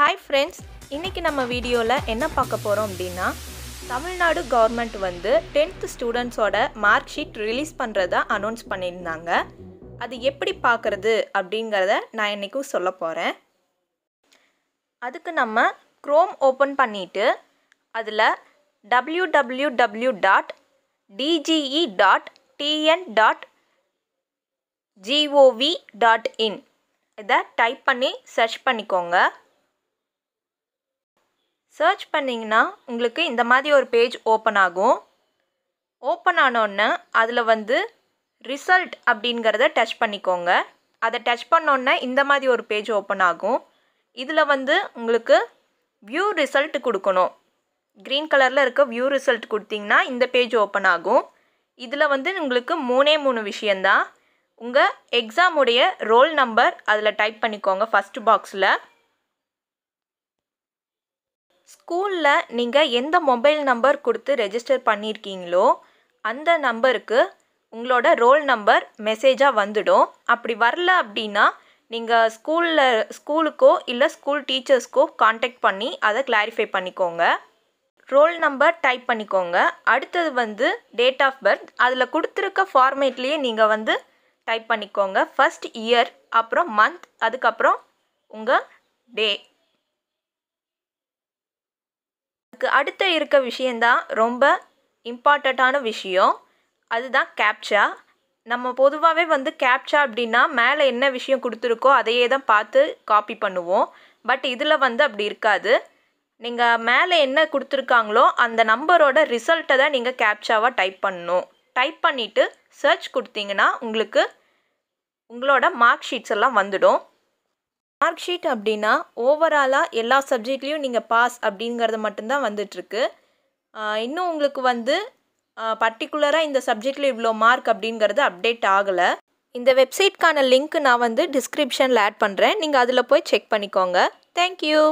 hi friends இன்றைக்கி நம்ம வீடியோவில் என்ன பார்க்க போகிறோம் அப்படின்னா தமிழ்நாடு கவர்மெண்ட் வந்து டென்த்து ஸ்டூடெண்ட்ஸோட மார்க் ஷீட் ரிலீஸ் பண்ணுறதா அனௌன்ஸ் பண்ணியிருந்தாங்க அது எப்படி பார்க்குறது அப்படிங்கிறத நான் இன்றைக்கும் சொல்ல போகிறேன் அதுக்கு நம்ம க்ரோம் ஓப்பன் பண்ணிவிட்டு அதில் W W W dot DGE dot TN dot GOV dot in இதை டைப் பண்ணி சர்ச் பண்ணிக்கோங்க சர்ச் பண்ணிங்கன்னா உங்களுக்கு இந்த மாதிரி ஒரு பேஜ் ஓப்பன் ஆகும் ஓப்பன் ஆனோடனே அதில் வந்து ரிசல்ட் அப்படிங்கிறத டச் பண்ணிக்கோங்க அதை டச் பண்ணோன்னே இந்த மாதிரி ஒரு பேஜ் ஓப்பன் ஆகும் இதில் வந்து உங்களுக்கு வியூ ரிசல்ட் கொடுக்கணும் க்ரீன் கலரில் இருக்க வியூ ரிசல்ட் கொடுத்தீங்கன்னா இந்த பேஜ் ஓப்பன் ஆகும் இதில் வந்து உங்களுக்கு மூணே மூணு விஷயந்தான் உங்கள் எக்ஸாமுடைய ரோல் நம்பர் அதில் டைப் பண்ணிக்கோங்க ஃபஸ்ட்டு பாக்ஸில் ஸ்கூலில் நீங்கள் எந்த மொபைல் நம்பர் கொடுத்து ரெஜிஸ்டர் பண்ணியிருக்கீங்களோ அந்த நம்பருக்கு உங்களோட ரோல் நம்பர் மெசேஜாக வந்துடும் அப்படி வரல அப்படின்னா நீங்கள் ஸ்கூலில் ஸ்கூலுக்கோ இல்லை ஸ்கூல் டீச்சர்ஸ்க்கோ காண்டாக்ட் பண்ணி அதை கிளாரிஃபை பண்ணிக்கோங்க ரோல் நம்பர் டைப் பண்ணிக்கோங்க அடுத்தது வந்து டேட் ஆஃப் பர்த் அதில் கொடுத்துருக்க ஃபார்மேட்லேயே நீங்கள் வந்து டைப் பண்ணிக்கோங்க ஃபஸ்ட் இயர் அப்புறம் மந்த் அதுக்கப்புறம் உங்கள் டே அதுக்கு அடுத்த இருக்க விஷயந்தான் ரொம்ப இம்பார்ட்டண்ட்டான விஷயம் அதுதான் கேப்சா நம்ம பொதுவாகவே வந்து கேப்சா அப்படின்னா மேலே என்ன விஷயம் கொடுத்துருக்கோ அதையே தான் பார்த்து காப்பி பண்ணுவோம் பட் இதில் வந்து அப்படி இருக்காது நீங்கள் மேலே என்ன கொடுத்துருக்காங்களோ அந்த நம்பரோட ரிசல்ட்டை தான் நீங்கள் கேப்சாவாக டைப் பண்ணணும் டைப் பண்ணிவிட்டு சர்ச் கொடுத்தீங்கன்னா உங்களுக்கு உங்களோட மார்க் ஷீட்ஸ் எல்லாம் வந்துடும் மார்க் ஷீட் அப்படின்னா ஓவராலாக எல்லா சப்ஜெக்ட்லேயும் நீங்கள் பாஸ் அப்படிங்கிறது மட்டும்தான் வந்துட்டுருக்கு இன்னும் உங்களுக்கு வந்து பர்டிகுலராக இந்த சப்ஜெக்டில் இவ்வளோ மார்க் அப்படிங்கிறது அப்டேட் ஆகலை இந்த வெப்சைட்க்கான லிங்க் நான் வந்து டிஸ்கிரிப்ஷனில் ஆட் பண்ணுறேன் நீங்கள் அதில் போய் செக் பண்ணிக்கோங்க தேங்க்யூ